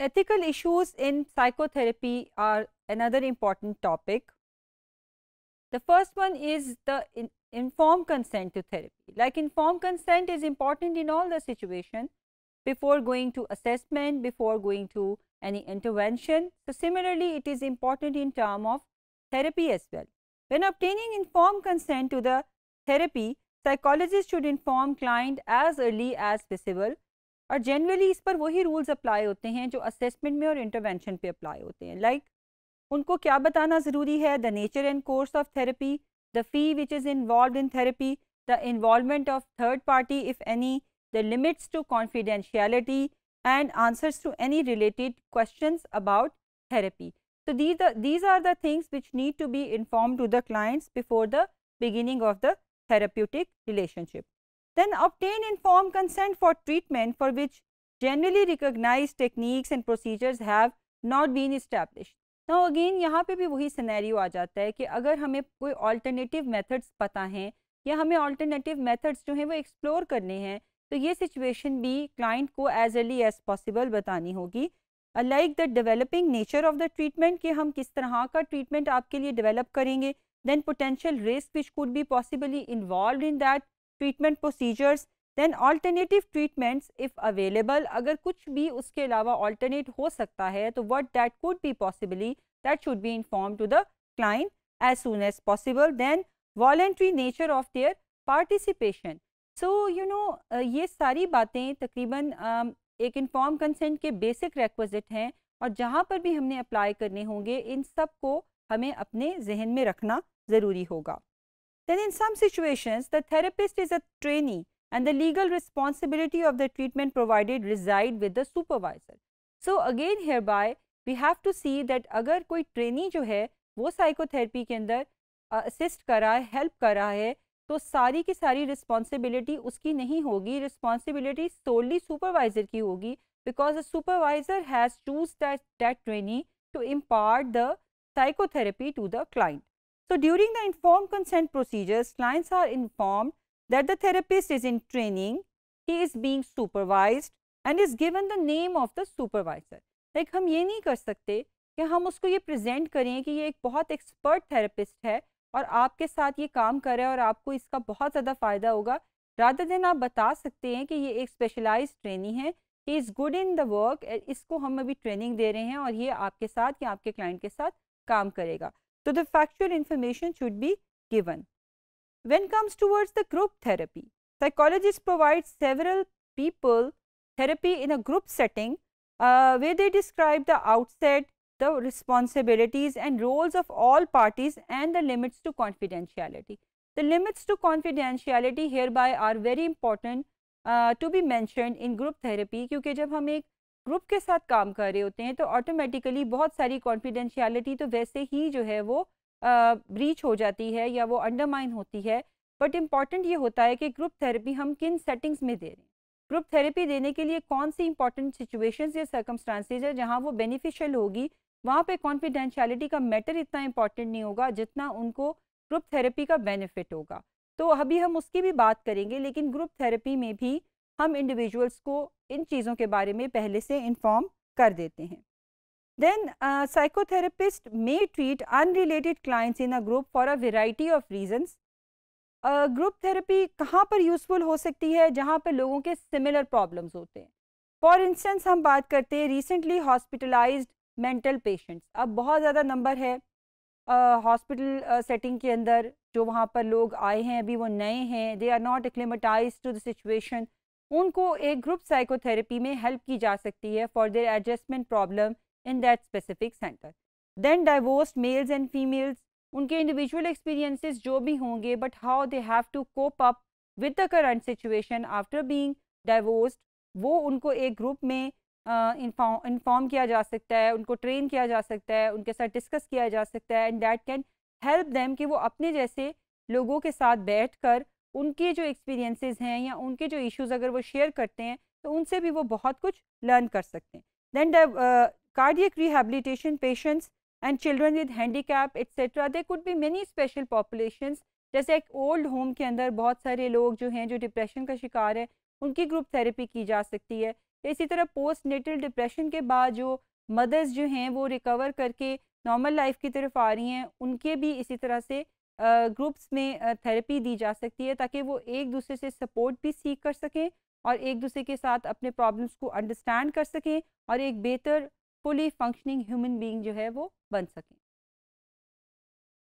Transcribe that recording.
Ethical issues in psychotherapy are another important topic. The first one is the in informed consent to therapy. Like informed consent is important in all the situation before going to assessment, before going to any intervention. So, similarly, it is important in term of therapy as well. When obtaining informed consent to the therapy, psychologist should inform client as early as possible और generally इस पर वही rules apply होते हैं जो assessment में और intervention पे अप्लाई होते हैं लाइक like, उनको क्या बताना ज़रूरी है the nature and course of therapy the fee which is involve in therapy the involvement of third party if any the limits to confidentiality and answers to any related question about therapy तो these are things are the things to need to the informed to the clients before the beginning of then obtain informed consent for treatment for which generally recognized techniques and procedures have not been established. Now again यहाँ पे भी वही scenario आ जाता है कि अगर हमें कोई अल्टरनेटिव मेथड्स पता हैं या हमें अल्टरनेटिव मेथड्स जो हैं वो एक्सप्लोर करने हैं तो ये सिचुएशन भी क्लाइंट को एज अर्ली एज पॉसिबल बतानी होगी like the developing nature of the treatment कि हम किस तरह का ट्रीटमेंट आपके लिए डेवलप करेंगे then potential risk which could be possibly involve in that treatment procedures then alternative treatments if available अगर कुछ भी उसके अलावा ऑल्टरनेट हो सकता है तो what that could be possibly that should be inform to the client as soon as possible then voluntary nature of their participation so you know ये सारी बातें तकरीबन um, एक इन्फॉर्म कंसेंट के बेसिक रेक्वजिट हैं और जहाँ पर भी हमने अप्लाई करने होंगे इन सब को हमें अपने जहन में रखना ज़रूरी होगा then in some situations the therapist is a trainee and the legal responsibility of the treatment provided reside with the supervisor. So, again hereby we have to see that agar koi trainee jo hai wo psychotherapy के अंदर uh, assist kara hai help kara hai to तो ki की responsibility uski nahi hogi responsibility solely supervisor ki hogi because the supervisor has choose that, that trainee to impart the psychotherapy to the client. So, during the informed consent procedures, clients are informed that the therapist is in training, he is being supervised and is given the name of the supervisor. Like हम ये नहीं कर सकते कि हम उसको ये present करें कि ये एक बहुत एक्सपर्ट थेरेपिस्ट है और आपके साथ ये काम कर रहा है और आपको इसका बहुत ज़्यादा फ़ायदा होगा राधा दिन आप बता सकते हैं कि ये एक स्पेशलाइज ट्रेनिंग है he is good in the work इसको हम अभी ट्रेनिंग दे रहे हैं और ये आपके साथ या आपके क्लाइंट के साथ काम करेगा So, the factual information should be given. When comes towards the group therapy, psychologists provide several people therapy in a group setting uh, where they describe the outset, the responsibilities and roles of all parties and the limits to confidentiality. The limits to confidentiality hereby are very important uh, to be mentioned in group therapy Because जब हम group के साथ काम कर रहे होते हैं तो ऑटोमेटिकली बहुत सारी कॉन्फिडेंशियलिटी तो वैसे ही जो है वो ब्रीच हो जाती है या वो अंडरमाइन होती है बट इम्पॉर्टेंट ये होता है कि ग्रुप थेरेपी हम किन सेटिंग्स में दे रहे हैं ग्रुप थेरेपी देने के लिए कौन सी इंपॉर्टेंट सिचुएशंस या सर्कमस्टांसेज है जहाँ वो बेनिफिशियल होगी वहाँ पे कॉन्फिडेंशियलिटी का मैटर इतना इम्पॉर्टेंट नहीं होगा जितना उनको ग्रुप थेरेपी का बेनिफिट होगा तो अभी हम उसकी भी बात करेंगे लेकिन ग्रुप थेरेपी में भी हम इंडिविजुअल्स को इन चीज़ों के बारे में पहले से इन्फॉर्म कर देते हैं then psychotherapist may treat treat related clients in a group for a variety of reasons. Group therapy कहाँ पर यूज़फुल हो सकती है जहाँ पर लोगों के सिमिलर प्रॉब्लम्स होते हैं फॉर इंस्टेंस हम बात करते हैं रिसेंटली हॉस्पिटलाइज्ड मेंटल पेशेंट्स अब बहुत ज़्यादा नंबर है हॉस्पिटल uh, सेटिंग uh, के अंदर जो वहाँ पर लोग आए हैं अभी वो नए हैं they are not acclimatise to the situation उनको एक ग्रुप साइकोथेरेपी में हेल्प की जा सकती है for their adjustment problem in that specific centre then divorce males and females उनके इंडिविजुअल एक्सपीरियंसेस जो भी होंगे but how they have to cope up with the current situation after being divorced वो उनको एक ग्रुप में इंफॉर्म uh, किया जा सकता है उनको ट्रेन किया जा सकता है उनके साथ डिस्कस किया जा सकता है and that can help them कि वो अपने जैसे लोगों के साथ बैठकर उनके जो एक्सपीरियंसेस हैं या उनके जो इश्यूज अगर वो शेयर करते हैं तो उनसे भी वो बहुत कुछ लर्न कर सकते हैं then cardiac rehabilitation patients and children with handicap etcetera they could be many special population जैसे एक ओल्ड होम के अंदर बहुत सारे लोग जो हैं जो डिप्रेशन का शिकार है उनकी ग्रुप थेरेपी की जा सकती है इसी तरह पोस्ट नेटल डिप्रेशन के बाद जो मदर्स जो हैं वो रिकवर करके नॉर्मल लाइफ की तरफ आ रही हैं उनके भी इसी तरह से ग्रुप्स में थेरेपी दी जा सकती है ताकि वो एक दूसरे से सपोर्ट भी सीख कर सकें और एक दूसरे के साथ अपने प्रॉब्लम्स को अंडरस्टैंड कर सकें और एक बेहतर फुली फंक्शनिंग ह्यूमन बीइंग जो है वो बन सकें